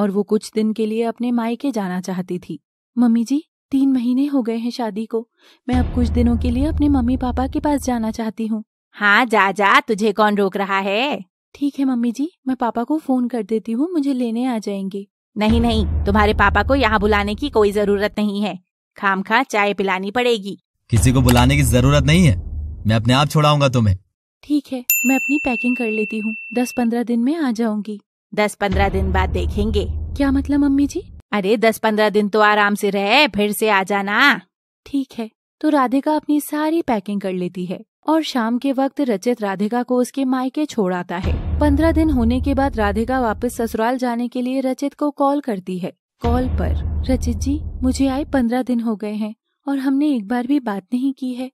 S1: और वो कुछ दिन के लिए अपने मायके जाना चाहती थी मम्मी जी तीन महीने हो गए हैं शादी को मैं अब कुछ दिनों के लिए अपने मम्मी पापा के पास जाना चाहती हूँ हाँ जा जा तुझे कौन रोक रहा है ठीक है मम्मी जी मैं पापा को फोन कर देती हूँ मुझे लेने आ जाएंगे नहीं नहीं तुम्हारे पापा को यहाँ बुलाने की कोई जरूरत नहीं है खाम खा चाय पिलानी पड़ेगी
S2: किसी को बुलाने की जरूरत नहीं है मैं अपने आप छोड़ाऊंगा तुम्हें
S1: ठीक है मैं अपनी पैकिंग कर लेती हूँ दस पंद्रह दिन में आ जाऊंगी दस पंद्रह दिन बाद देखेंगे क्या मतलब मम्मी जी अरे दस पंद्रह दिन तो आराम से रहे फिर से आ जाना ठीक है तो राधिका अपनी सारी पैकिंग कर लेती है और शाम के वक्त रचित राधिका को उसके मायके छोड़ आता है पंद्रह दिन होने के बाद राधिका वापस ससुराल जाने के लिए रचित को कॉल करती है कॉल पर रचित जी मुझे आए पंद्रह दिन हो गए हैं और हमने एक बार भी बात नहीं की है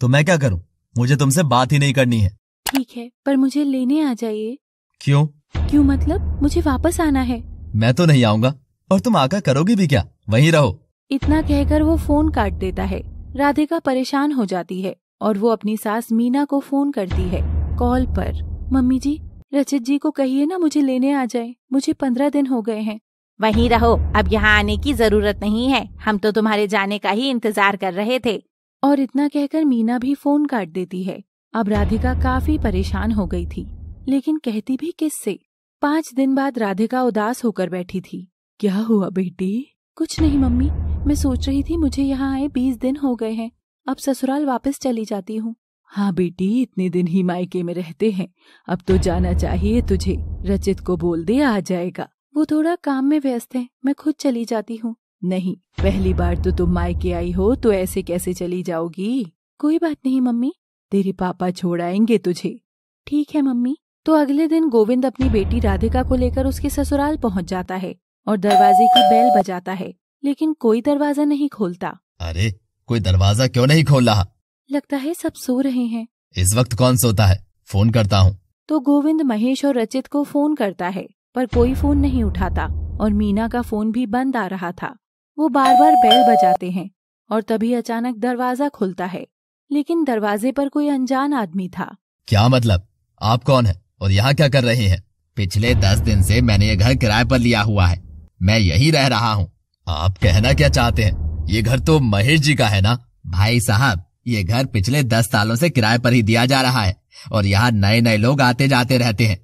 S2: तो मैं क्या करूँ मुझे तुमसे बात ही नहीं करनी है
S1: ठीक है पर मुझे लेने आ जाइए क्यों क्यों मतलब मुझे वापस आना है
S2: मैं तो नहीं आऊँगा और तुम आकर करोगी भी क्या वहीं रहो
S1: इतना कहकर वो फोन काट देता है राधिका परेशान हो जाती है और वो अपनी सास मीना को फोन करती है कॉल पर मम्मी जी रचित जी को कहिए ना मुझे लेने आ जाए मुझे पंद्रह दिन हो गए हैं वहीं रहो अब यहाँ आने की जरूरत नहीं है हम तो तुम्हारे जाने का ही इंतजार कर रहे थे और इतना कहकर मीना भी फोन काट देती है अब राधिका काफी परेशान हो गई थी लेकिन कहती भी किस से पाँच दिन बाद राधिका उदास होकर बैठी थी क्या हुआ बेटी कुछ नहीं मम्मी मैं सोच रही थी मुझे यहाँ आए बीस दिन हो गए हैं अब ससुराल वापस चली जाती हूँ हाँ बेटी इतने दिन ही मायके में रहते हैं अब तो जाना चाहिए तुझे रचित को बोल दे आ जाएगा वो थोड़ा काम में व्यस्त है मैं खुद चली जाती हूँ नहीं पहली बार तो तुम मायके आई हो तो ऐसे कैसे चली जाओगी कोई बात नहीं मम्मी तेरे पापा छोड़ आएंगे तुझे ठीक है मम्मी तो अगले दिन गोविंद अपनी बेटी राधिका को लेकर उसके ससुराल पहुंच जाता है और दरवाजे की बैल बजाता है लेकिन कोई दरवाजा नहीं खोलता
S2: अरे कोई दरवाजा क्यों नहीं खोल रहा
S1: लगता है सब सो रहे हैं
S2: इस वक्त कौन सोता है फोन करता हूँ
S1: तो गोविंद महेश और रचित को फोन करता है पर कोई फोन नहीं उठाता और मीना का फोन भी बंद आ रहा था वो बार बार बैल बजाते हैं और तभी अचानक दरवाजा खुलता है लेकिन दरवाजे पर कोई अनजान आदमी था
S2: क्या मतलब आप कौन है और यहाँ क्या कर रहे हैं पिछले दस दिन से मैंने ये घर किराए पर लिया हुआ है मैं यही रह रहा हूँ आप कहना क्या चाहते हैं ये घर तो महेश जी का है ना भाई साहब ये घर पिछले दस सालों से किराए पर ही दिया जा रहा है और यहाँ नए नए लोग आते जाते रहते हैं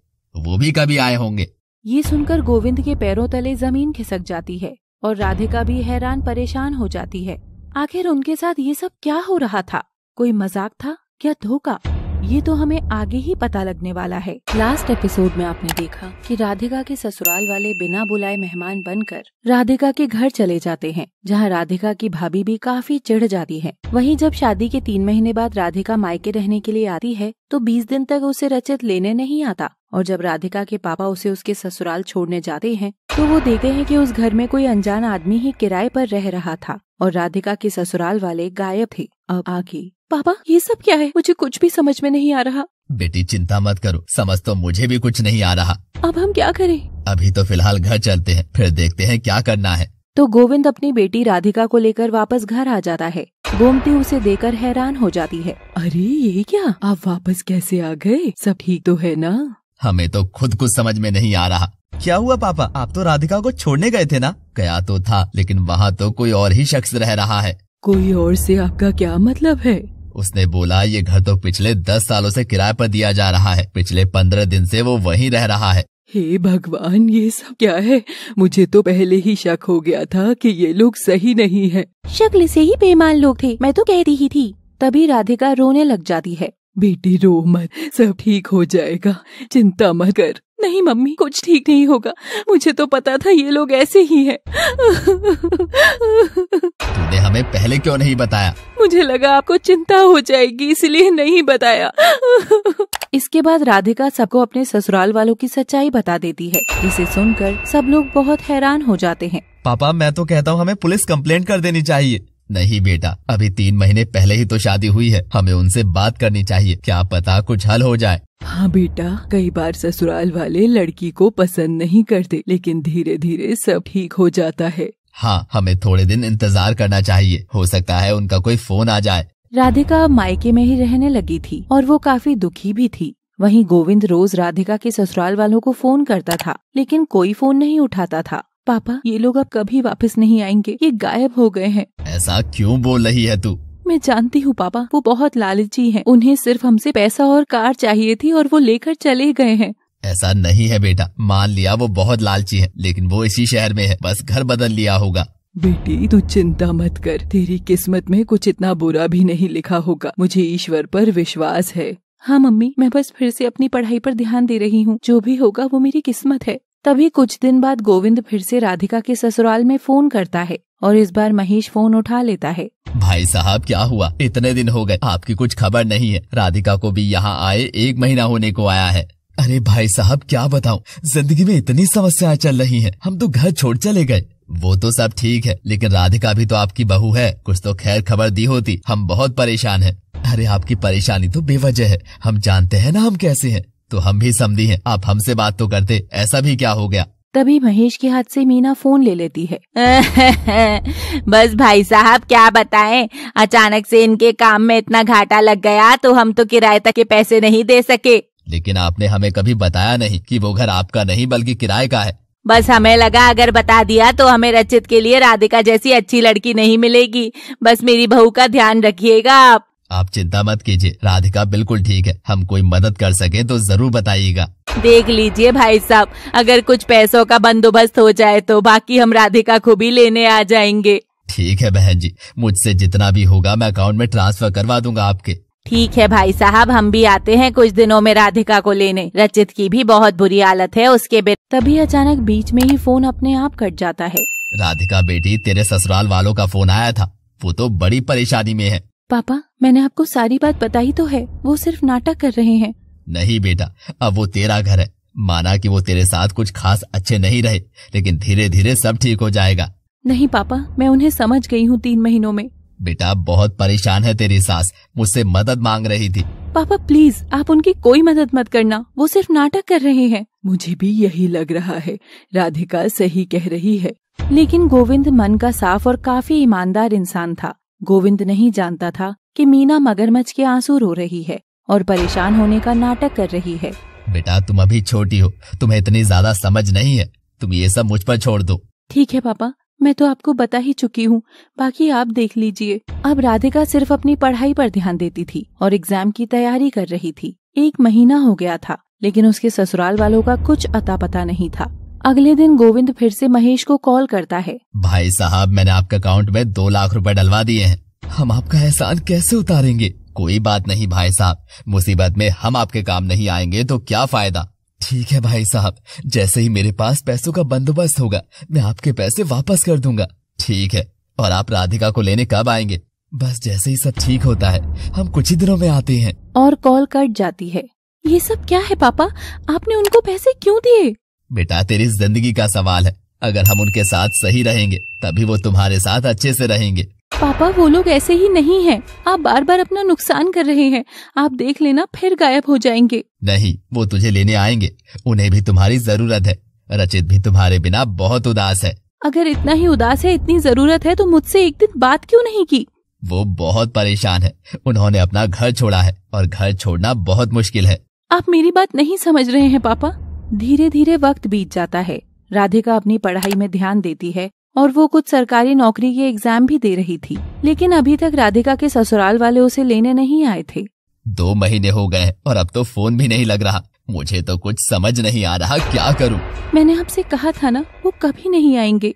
S2: वो भी कभी आए होंगे
S1: ये सुनकर गोविंद के पैरों तले जमीन खिसक जाती है और राधिका भी हैरान परेशान हो जाती है आखिर उनके साथ ये सब क्या हो रहा था कोई मजाक था क्या धोखा ये तो हमें आगे ही पता लगने वाला है लास्ट एपिसोड में आपने देखा कि राधिका के ससुराल वाले बिना बुलाए मेहमान बनकर राधिका के घर चले जाते हैं जहाँ राधिका की भाभी भी काफी चिढ़ जाती है वहीं जब शादी के तीन महीने बाद राधिका मायके रहने के लिए आती है तो बीस दिन तक उसे रचित लेने नहीं आता और जब राधिका के पापा उसे उसके ससुराल छोड़ने जाते हैं तो वो देखते हैं कि उस घर में कोई अनजान आदमी ही किराए पर रह रहा था और राधिका के ससुराल वाले गायब थे अब आगे पापा ये सब क्या है मुझे कुछ भी समझ में नहीं आ रहा
S2: बेटी चिंता मत करो समझ तो मुझे भी कुछ नहीं आ रहा
S1: अब हम क्या करें
S2: अभी तो फिलहाल घर चलते हैं फिर देखते हैं क्या करना है
S1: तो गोविंद अपनी बेटी राधिका को लेकर वापस घर आ जाता है गोमती उसे देकर हैरान हो जाती है अरे ये क्या आप वापस कैसे आ गए सब ठीक तो है ना
S2: हमें तो खुद कुछ समझ में नहीं आ रहा क्या हुआ पापा आप तो राधिका को छोड़ने गए थे ना गया तो था लेकिन वहाँ तो कोई और ही शख्स रह रहा है
S1: कोई और से आपका क्या मतलब है
S2: उसने बोला ये घर तो पिछले दस सालों से किराए पर दिया जा रहा है पिछले पंद्रह दिन से वो वहीं रह रहा है
S1: हे भगवान ये सब क्या है मुझे तो पहले ही शक हो गया था कि ये लोग सही नहीं है शक्ल से ही बेमान लोग थे मैं तो कहती ही थी तभी राधिका रोने लग जाती है बेटी रो मत सब ठीक हो जाएगा चिंता मत कर नहीं मम्मी कुछ ठीक नहीं होगा मुझे तो पता था ये लोग ऐसे ही हैं।
S2: तूने हमें पहले क्यों नहीं बताया
S1: मुझे लगा आपको चिंता हो जाएगी इसलिए नहीं बताया इसके बाद राधिका सबको अपने ससुराल वालों की सच्चाई बता देती है इसे सुनकर सब लोग बहुत हैरान हो जाते हैं
S2: पापा मैं तो कहता हूँ हमें पुलिस कंप्लेंट कर देनी चाहिए नहीं बेटा अभी तीन महीने पहले ही तो शादी हुई है हमें उनसे बात करनी चाहिए क्या पता कुछ हल हो जाए
S1: हाँ बेटा कई बार ससुराल वाले लड़की को पसंद नहीं करते लेकिन धीरे धीरे सब ठीक हो जाता है
S2: हाँ हमें थोड़े दिन इंतजार करना चाहिए हो सकता है उनका कोई फोन आ जाए
S1: राधिका मायके में ही रहने लगी थी और वो काफी दुखी भी थी वहीं गोविंद रोज राधिका के ससुराल वालों को फोन करता था लेकिन कोई फोन नहीं उठाता था पापा ये लोग अब कभी वापस नहीं आएंगे ये गायब हो गए हैं
S2: ऐसा क्यों बोल रही है तू
S1: मैं जानती हूँ पापा वो बहुत लालची हैं उन्हें सिर्फ हमसे पैसा और कार चाहिए थी और वो लेकर चले गए हैं
S2: ऐसा नहीं है बेटा मान लिया वो बहुत लालची है लेकिन वो इसी शहर में है बस घर बदल लिया होगा
S1: बेटी तू चिंता मत कर तेरी किस्मत में कुछ इतना बुरा भी नहीं लिखा होगा मुझे ईश्वर पर विश्वास है हाँ मम्मी मैं बस फिर से अपनी पढ़ाई पर ध्यान दे रही हूँ जो भी होगा वो मेरी किस्मत है तभी कुछ दिन बाद गोविंद फिर से राधिका के ससुराल में फोन करता है और इस बार महेश फोन उठा लेता है
S2: भाई साहब क्या हुआ इतने दिन हो गए आपकी कुछ खबर नहीं है राधिका को भी यहाँ आए एक महीना होने को आया है अरे भाई साहब क्या बताऊं जिंदगी में इतनी समस्याएं चल रही हैं हम तो घर छोड़ चले गए वो तो सब ठीक है लेकिन राधिका भी तो आपकी बहू है कुछ तो खैर खबर दी होती हम बहुत परेशान हैं अरे आपकी परेशानी तो बेवजह है हम जानते हैं ना हम कैसे हैं तो हम भी समझी हैं आप हमसे बात तो करते ऐसा भी क्या हो गया
S1: तभी महेश के हाथ से मीना फोन ले लेती है बस भाई साहब क्या बताएं अचानक से इनके काम में इतना घाटा लग गया तो हम तो किराए तक के पैसे नहीं दे सके
S2: लेकिन आपने हमें कभी बताया नहीं कि वो घर आपका नहीं बल्कि किराए का है
S1: बस हमें लगा अगर बता दिया तो हमें रचित के लिए राधिका जैसी अच्छी लड़की नहीं मिलेगी बस मेरी बहू का ध्यान रखिएगा आप
S2: आप चिंता मत कीजिए राधिका बिल्कुल ठीक है हम कोई मदद कर सके तो जरूर बताइएगा
S1: देख लीजिए भाई साहब अगर कुछ पैसों का बंदोबस्त हो जाए तो बाकी हम राधिका को भी लेने आ जाएंगे
S2: ठीक है बहन जी मुझसे जितना भी होगा मैं अकाउंट में ट्रांसफर करवा दूंगा आपके
S1: ठीक है भाई साहब हम भी आते हैं कुछ दिनों में राधिका को लेने रचित की भी बहुत बुरी हालत है उसके बेटे तभी अचानक बीच में ही फोन अपने आप कट जाता है
S2: राधिका बेटी तेरे ससुराल वालों का फोन आया था वो तो बड़ी परेशानी में है
S1: पापा मैंने आपको सारी बात बताई तो है वो सिर्फ नाटक कर रहे हैं
S2: नहीं बेटा अब वो तेरा घर है माना कि वो तेरे साथ कुछ खास अच्छे नहीं रहे लेकिन धीरे धीरे सब ठीक हो जाएगा
S1: नहीं पापा मैं उन्हें समझ गई हूँ तीन महीनों में
S2: बेटा बहुत परेशान है तेरी सास मुझसे मदद मांग रही थी
S1: पापा प्लीज आप उनकी कोई मदद मत करना वो सिर्फ नाटक कर रहे हैं मुझे भी यही लग रहा है राधिका सही कह रही है लेकिन गोविंद मन का साफ और काफी ईमानदार इंसान था गोविंद नहीं जानता था कि मीना मगरमच्छ के आंसू रो रही है और परेशान होने का नाटक कर रही है
S2: बेटा तुम अभी छोटी हो तुम्हें इतनी ज्यादा समझ नहीं है तुम ये सब मुझ पर छोड़ दो
S1: ठीक है पापा मैं तो आपको बता ही चुकी हूँ बाकी आप देख लीजिए अब राधिका सिर्फ अपनी पढ़ाई पर ध्यान देती थी और एग्जाम की तैयारी कर रही थी एक महीना हो गया था लेकिन उसके ससुराल वालों का कुछ अता पता नहीं था अगले दिन गोविंद फिर से महेश को कॉल करता है
S2: भाई साहब मैंने आपके अकाउंट में दो लाख रुपए डलवा दिए हैं हम आपका एहसान कैसे उतारेंगे कोई बात नहीं भाई साहब मुसीबत में हम आपके काम नहीं आएंगे तो क्या फायदा ठीक है भाई साहब जैसे ही मेरे पास पैसों का बंदोबस्त होगा मैं आपके पैसे वापस कर दूंगा ठीक है और आप राधिका को लेने कब आएंगे बस जैसे ही सब ठीक होता है हम कुछ ही दिनों में आते हैं
S1: और कॉल कट जाती है ये सब क्या है पापा आपने उनको पैसे क्यों दिए
S2: बेटा तेरी जिंदगी का सवाल है अगर हम उनके साथ सही रहेंगे तभी वो तुम्हारे साथ अच्छे से रहेंगे
S1: पापा वो लोग ऐसे ही नहीं हैं। आप बार बार अपना नुकसान कर रहे हैं आप देख लेना फिर गायब हो जाएंगे
S2: नहीं वो तुझे लेने आएंगे उन्हें भी तुम्हारी जरूरत है रचित भी तुम्हारे बिना बहुत उदास है
S1: अगर इतना ही उदास है इतनी जरूरत है तो मुझसे एक दिन बात क्यों नहीं की
S2: वो बहुत परेशान है उन्होंने अपना घर छोड़ा है और घर छोड़ना बहुत मुश्किल है
S1: आप मेरी बात नहीं समझ रहे हैं पापा धीरे धीरे वक्त बीत जाता है राधिका अपनी पढ़ाई में ध्यान देती है और वो कुछ सरकारी नौकरी के एग्जाम भी दे रही थी लेकिन अभी तक राधिका के ससुराल वाले उसे लेने नहीं आए थे
S2: दो महीने हो गए और अब तो फोन भी नहीं लग रहा मुझे तो कुछ समझ नहीं आ रहा क्या करूं?
S1: मैंने आपसे कहा था ना वो कभी नहीं आएंगे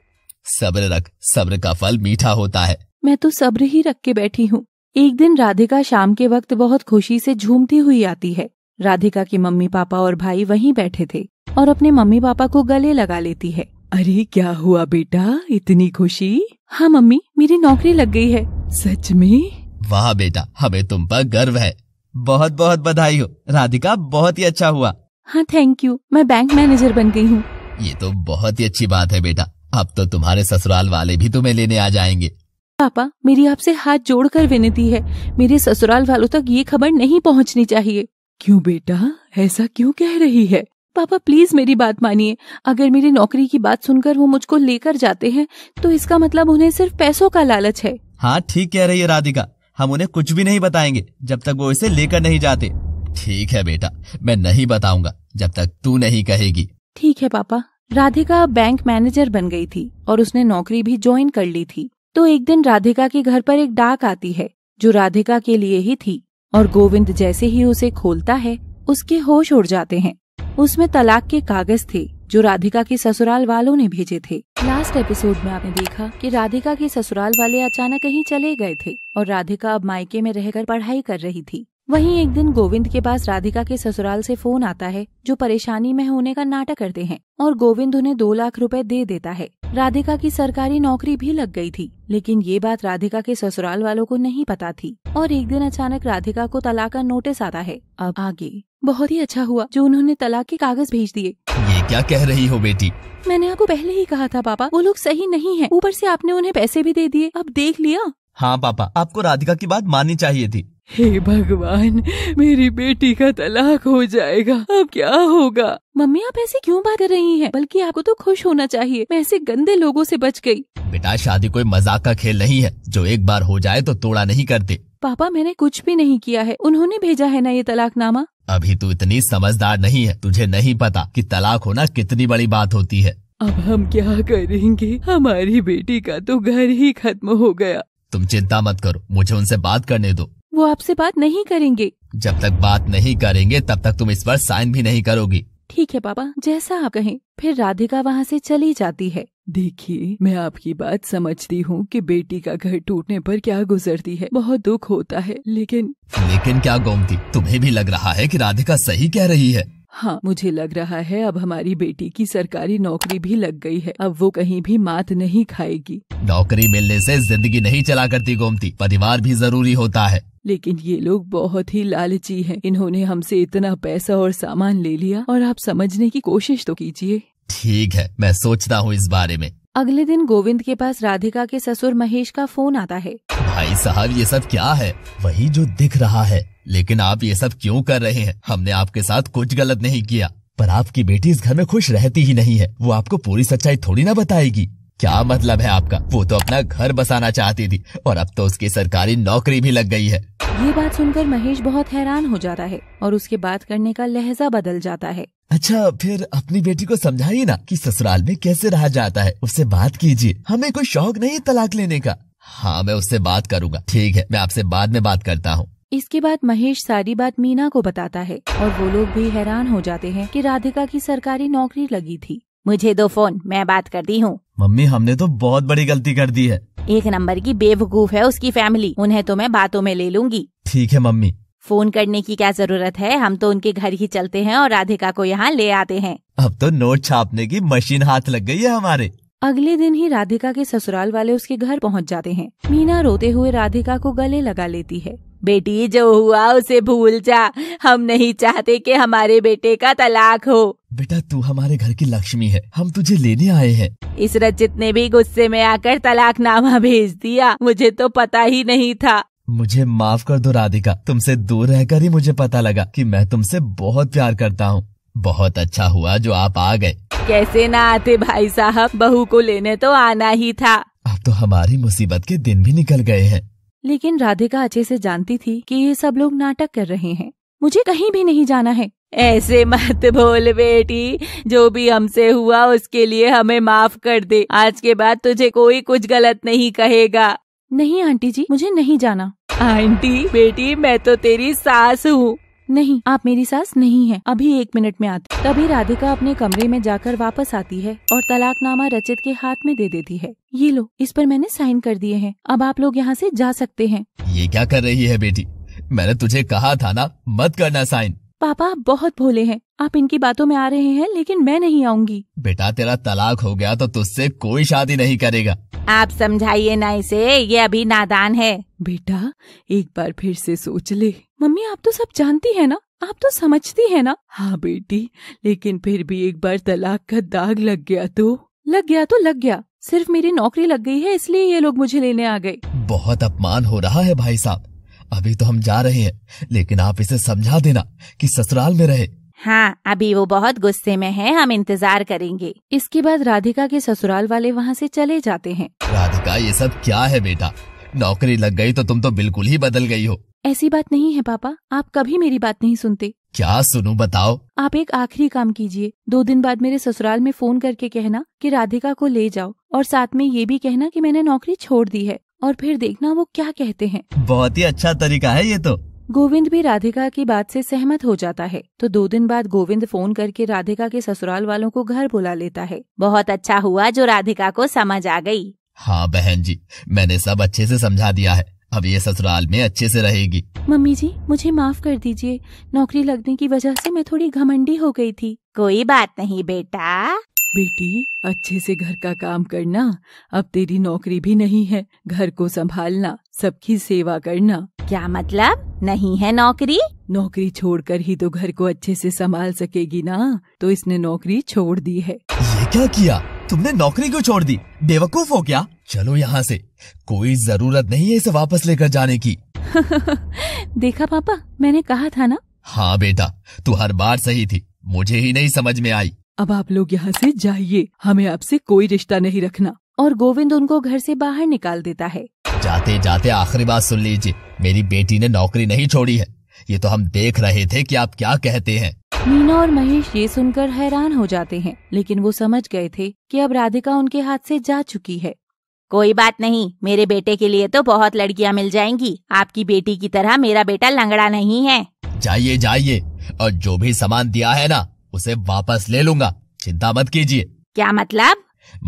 S2: सब्र रख सब्र का फल मीठा होता है
S1: मैं तो सब्र ही रख के बैठी हूँ एक दिन राधिका शाम के वक्त बहुत खुशी से झूमती हुई आती है राधिका के मम्मी पापा और भाई वहीं बैठे थे और अपने मम्मी पापा को गले लगा लेती है अरे क्या हुआ बेटा इतनी खुशी हाँ मम्मी मेरी नौकरी लग गई है सच में
S2: वाह बेटा हमें तुम पर गर्व है बहुत बहुत बधाई हो राधिका बहुत ही अच्छा हुआ
S1: हाँ थैंक यू मैं बैंक मैनेजर बन गई हूँ
S2: ये तो बहुत ही अच्छी बात है बेटा अब तो तुम्हारे ससुराल वाले भी तुम्हें लेने आ जाएंगे
S1: पापा मेरी आपसे हाथ जोड़कर विनती है मेरे ससुराल वालों तक ये खबर नहीं पहुंचनी चाहिए क्यों बेटा ऐसा क्यों कह रही है पापा प्लीज मेरी बात मानिए अगर मेरी नौकरी की बात सुनकर वो मुझको लेकर जाते हैं तो इसका मतलब उन्हें सिर्फ पैसों का लालच है
S2: हाँ ठीक कह रही है राधिका हम उन्हें कुछ भी नहीं बताएंगे जब तक वो इसे लेकर नहीं जाते ठीक है बेटा मैं नहीं बताऊंगा जब तक तू नहीं कहेगी
S1: ठीक है पापा राधिका बैंक मैनेजर बन गई थी और उसने नौकरी भी ज्वाइन कर ली थी तो एक दिन राधिका के घर पर एक डाक आती है जो राधिका के लिए ही थी और गोविंद जैसे ही उसे खोलता है उसके होश उड़ जाते हैं उसमें तलाक के कागज थे जो राधिका के ससुराल वालों ने भेजे थे लास्ट एपिसोड में आपने देखा कि राधिका के ससुराल वाले अचानक कहीं चले गए थे और राधिका अब मायके में रहकर पढ़ाई कर रही थी वहीं एक दिन गोविंद के पास राधिका के ससुराल से फोन आता है जो परेशानी में होने का नाटक करते हैं और गोविंद उन्हें दो लाख रुपए दे देता है राधिका की सरकारी नौकरी भी लग गई थी लेकिन ये बात राधिका के ससुराल वालों को नहीं पता थी और एक दिन अचानक राधिका को तलाक का नोटिस आता है अब आगे बहुत ही अच्छा हुआ जो उन्होंने तलाक के कागज भेज दिए
S2: ये क्या कह रही हो बेटी
S1: मैंने आपको पहले ही कहा था पापा वो लोग सही नहीं है ऊपर से आपने उन्हें पैसे भी दे दिए अब देख लिया
S2: हाँ पापा आपको राधिका की बात माननी चाहिए थी
S1: हे भगवान मेरी बेटी का तलाक हो जाएगा अब क्या होगा मम्मी आप ऐसे क्यों बात कर रही हैं? बल्कि आपको तो खुश होना चाहिए मैं ऐसे गंदे लोगों से बच गई। बेटा
S2: शादी कोई मजाक का खेल नहीं है जो एक बार हो जाए तो तोड़ा नहीं करते
S1: पापा मैंने कुछ भी नहीं किया है उन्होंने भेजा है ना ये तलाकनामा
S2: अभी तू इतनी समझदार नहीं है तुझे नहीं पता कि तलाक होना कितनी बड़ी बात होती है
S1: अब हम क्या करेंगे हमारी बेटी का तो घर ही खत्म हो
S2: गया तुम चिंता मत करो मुझे उनसे बात करने दो
S1: वो आपसे बात नहीं करेंगे
S2: जब तक बात नहीं करेंगे तब तक तुम इस पर साइन भी नहीं करोगी
S1: ठीक है पापा जैसा आप कहें फिर राधिका वहाँ से चली जाती है देखिए मैं आपकी बात समझती हूँ कि बेटी का घर टूटने पर क्या गुजरती है बहुत दुख होता है लेकिन
S2: लेकिन क्या गोमती तुम्हें भी लग रहा है कि राधिका सही कह रही है
S1: हाँ मुझे लग रहा है अब हमारी बेटी की सरकारी नौकरी भी लग गई है अब वो कहीं भी मात नहीं खाएगी
S2: नौकरी मिलने से जिंदगी नहीं चला करती गोमती परिवार भी जरूरी होता है
S1: लेकिन ये लोग बहुत ही लालची हैं। इन्होंने हमसे इतना पैसा और सामान ले लिया और आप समझने की कोशिश तो कीजिए
S2: ठीक है मैं सोचता हूँ इस बारे में
S1: अगले दिन गोविंद के पास राधिका के ससुर महेश का फोन आता है
S2: भाई साहब ये सब क्या है वही जो दिख रहा है लेकिन आप ये सब क्यों कर रहे हैं हमने आपके साथ कुछ गलत नहीं किया पर आपकी बेटी इस घर में खुश रहती ही नहीं है वो आपको पूरी सच्चाई थोड़ी ना बताएगी क्या मतलब है आपका वो तो अपना घर बसाना चाहती थी और अब तो उसकी सरकारी नौकरी भी लग गई है
S1: ये बात सुनकर महेश बहुत हैरान हो जाता है और उसके बात करने का लहजा बदल जाता है
S2: अच्छा फिर अपनी बेटी को समझाइए ना कि ससुराल में कैसे रहा जाता है उससे बात कीजिए हमें कोई शौक नहीं है तलाक लेने का हाँ मैं उससे बात करूँगा ठीक है मैं आपसे बाद में बात करता हूँ
S1: इसके बाद महेश सारी बात मीना को बताता है और वो लोग भी हैरान हो जाते हैं कि राधिका की सरकारी नौकरी लगी थी मुझे दो फोन मैं बात करती हूँ
S2: मम्मी हमने तो बहुत बड़ी गलती कर दी है
S1: एक नंबर की बेवकूफ है उसकी फैमिली उन्हें तो मैं बातों में ले लूंगी
S2: ठीक है मम्मी
S1: फोन करने की क्या जरूरत है हम तो उनके घर ही चलते हैं और राधिका को यहाँ ले आते हैं
S2: अब तो नोट छापने की मशीन हाथ लग गई है हमारे
S1: अगले दिन ही राधिका के ससुराल वाले उसके घर पहुँच जाते हैं मीना रोते हुए राधिका को गले लगा लेती है बेटी जो हुआ उसे भूल जा हम नहीं चाहते कि हमारे बेटे का तलाक हो
S2: बेटा तू हमारे घर की लक्ष्मी है हम तुझे लेने आए हैं
S1: इस रचित ने भी गुस्से में आकर तलाकनामा भेज दिया मुझे तो पता ही नहीं था
S2: मुझे माफ कर दो राधिका तुमसे दूर रहकर ही मुझे पता लगा कि मैं तुमसे बहुत प्यार करता हूँ बहुत अच्छा हुआ जो आप आ गए
S1: कैसे ना आते भाई साहब बहू को लेने तो आना ही था अब
S2: तो हमारी मुसीबत के दिन भी निकल
S1: गए हैं लेकिन राधिका अच्छे से जानती थी कि ये सब लोग नाटक कर रहे हैं मुझे कहीं भी नहीं जाना है ऐसे मत बोल बेटी जो भी हमसे हुआ उसके लिए हमें माफ कर दे आज के बाद तुझे कोई कुछ गलत नहीं कहेगा नहीं आंटी जी मुझे नहीं जाना आंटी बेटी मैं तो तेरी सास हूँ नहीं आप मेरी सास नहीं है अभी एक मिनट में आती तभी राधिका अपने कमरे में जाकर वापस आती है और तलाकनामा रचित के हाथ में दे देती है ये लो इस पर मैंने साइन कर दिए हैं अब आप लोग यहाँ से जा सकते हैं
S2: ये क्या कर रही है बेटी मैंने तुझे कहा था ना मत करना साइन
S1: पापा आप बहुत भोले हैं आप इनकी बातों में आ रहे हैं लेकिन मैं नहीं आऊंगी
S2: बेटा तेरा तलाक हो गया तो तुझसे कोई शादी नहीं करेगा
S1: आप समझाइए ना इसे ये अभी नादान है बेटा एक बार फिर से सोच ले मम्मी आप तो सब जानती है ना आप तो समझती है ना हाँ बेटी लेकिन फिर भी एक बार तलाक का दाग लग गया तो लग गया तो लग गया सिर्फ मेरी नौकरी लग गई है इसलिए ये लोग मुझे लेने आ गए
S2: बहुत अपमान हो रहा है भाई साहब अभी तो हम जा रहे हैं लेकिन आप इसे समझा देना कि ससुराल में रहे
S1: हाँ अभी वो बहुत गुस्से में है हम इंतजार करेंगे इसके बाद राधिका के ससुराल वाले वहाँ से चले जाते हैं
S2: राधिका ये सब क्या है बेटा नौकरी लग गई तो तुम तो बिल्कुल ही बदल गई हो
S1: ऐसी बात नहीं है पापा आप कभी मेरी बात नहीं सुनते
S2: क्या सुनू बताओ
S1: आप एक आखिरी काम कीजिए दो दिन बाद मेरे ससुराल में फोन करके कहना कि राधिका को ले जाओ और साथ में ये भी कहना कि मैंने नौकरी छोड़ दी है और फिर देखना वो क्या कहते हैं
S2: बहुत ही अच्छा तरीका है ये तो
S1: गोविंद भी राधिका की बात से सहमत हो जाता है तो दो दिन बाद गोविंद फोन करके राधिका के ससुराल वालों को घर बुला लेता है बहुत अच्छा हुआ जो राधिका को समझ आ गई
S2: हाँ बहन जी मैंने सब अच्छे से समझा दिया है अब ये ससुराल में अच्छे से रहेगी
S1: मम्मी जी मुझे माफ कर दीजिए नौकरी लगने की वजह से मैं थोड़ी घमंडी हो गई थी कोई बात नहीं बेटा बेटी अच्छे से घर का काम करना अब तेरी नौकरी भी नहीं है घर को संभालना सबकी सेवा करना क्या मतलब नहीं है नौकरी नौकरी छोड़कर ही तो घर को अच्छे से संभाल सकेगी ना तो इसने नौकरी छोड़ दी है ये
S2: क्या किया तुमने नौकरी क्यों छोड़ दी बेवकूफ हो क्या चलो यहाँ से कोई जरूरत नहीं है इसे वापस लेकर जाने की
S1: देखा पापा मैंने कहा था ना
S2: हाँ बेटा तू हर बार सही थी मुझे ही नहीं समझ में आई
S1: अब आप लोग यहाँ से जाइए हमें आपसे कोई रिश्ता नहीं रखना और गोविंद उनको घर से बाहर निकाल देता है
S2: जाते जाते आखिरी बात सुन लीजिए मेरी बेटी ने नौकरी नहीं छोड़ी है ये तो हम देख रहे थे कि आप क्या कहते हैं
S1: मीना और महेश ये सुनकर हैरान हो जाते हैं लेकिन वो समझ गए थे कि अब राधिका उनके हाथ से जा चुकी है कोई बात नहीं मेरे बेटे के लिए तो बहुत लड़कियां मिल जाएंगी आपकी बेटी की तरह मेरा बेटा लंगड़ा नहीं है
S2: जाइए जाइए और जो भी सामान दिया है ना उसे वापस ले लूंगा चिंता मत कीजिए
S1: क्या मतलब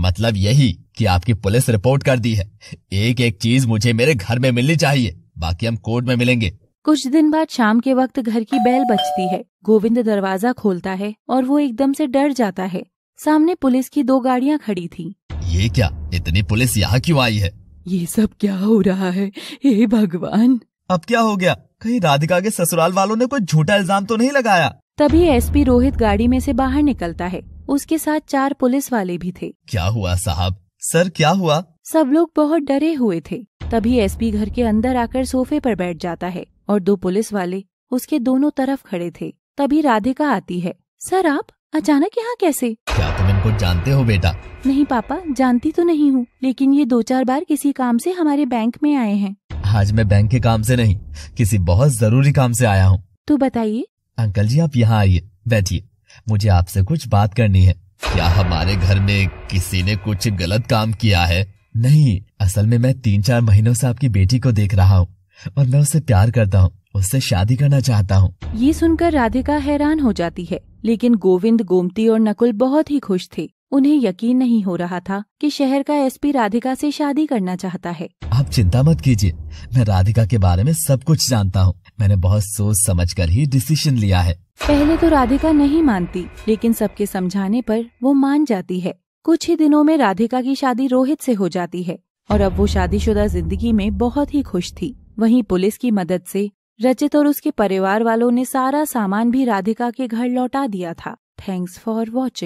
S2: मतलब यही कि आपकी पुलिस रिपोर्ट कर दी है एक एक चीज मुझे मेरे घर में मिलनी चाहिए बाकी हम कोर्ट में मिलेंगे
S1: कुछ दिन बाद शाम के वक्त घर की बैल बजती है गोविंद दरवाजा खोलता है और वो एकदम से डर जाता है सामने पुलिस की दो गाड़ियाँ खड़ी थी
S2: ये क्या इतनी पुलिस यहाँ क्यों आई है
S1: ये सब क्या हो रहा है हे भगवान
S2: अब क्या हो गया कहीं राधिका के ससुराल वालों
S1: ने कोई झूठा
S2: इल्जाम तो नहीं लगाया
S1: तभी एसपी रोहित गाड़ी में से बाहर निकलता है उसके साथ चार पुलिस वाले भी थे
S2: क्या हुआ साहब सर क्या हुआ
S1: सब लोग बहुत डरे हुए थे तभी एसपी घर के अंदर आकर सोफे पर बैठ जाता है और दो पुलिस वाले उसके दोनों तरफ खड़े थे तभी राधिका आती है सर आप अचानक यहाँ कैसे
S2: क्या तुम इनको जानते हो बेटा
S1: नहीं पापा जानती तो नहीं हूँ लेकिन ये दो चार बार किसी काम से हमारे बैंक में आए हैं
S2: आज मैं बैंक के काम से नहीं किसी बहुत जरूरी काम से आया हूँ तो बताइए अंकल जी आप यहाँ आइए बैठिए मुझे आपसे कुछ बात करनी है क्या हमारे घर में किसी ने कुछ गलत काम किया है नहीं असल में मैं तीन चार महीनों से आपकी बेटी को देख रहा हूँ और मैं उससे प्यार करता हूँ उससे शादी करना चाहता हूँ
S1: ये सुनकर राधिका हैरान हो जाती है लेकिन गोविंद गोमती और नकुल बहुत ही खुश थे उन्हें यकीन नहीं हो रहा था कि शहर का एसपी राधिका से शादी करना चाहता है
S2: आप चिंता मत कीजिए मैं राधिका के बारे में सब कुछ जानता हूँ मैंने बहुत सोच समझ कर ही डिसीजन लिया है
S1: पहले तो राधिका नहीं मानती लेकिन सबके समझाने पर वो मान जाती है कुछ ही दिनों में राधिका की शादी रोहित से हो जाती है और अब वो शादीशुदा जिंदगी में बहुत ही खुश थी वहीं पुलिस की मदद से रचित और उसके परिवार वालों ने सारा सामान भी राधिका के घर लौटा दिया था थैंक्स फॉर वॉचिंग